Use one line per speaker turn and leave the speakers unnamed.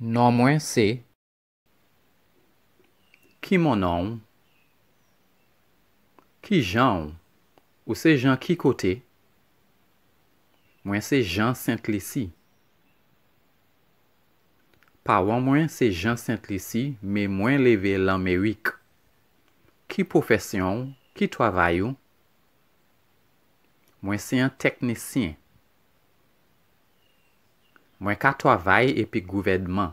Non mwen se
ki monon, ki jan ou se jan ki kote, mwen se jan sentlisi. Pa wan mwen se jan sentlisi, me mwen leve lan me wik. Ki profesyon, ki travayon, mwen se yon teknisyen. mwen ka to avay epi gouvedman.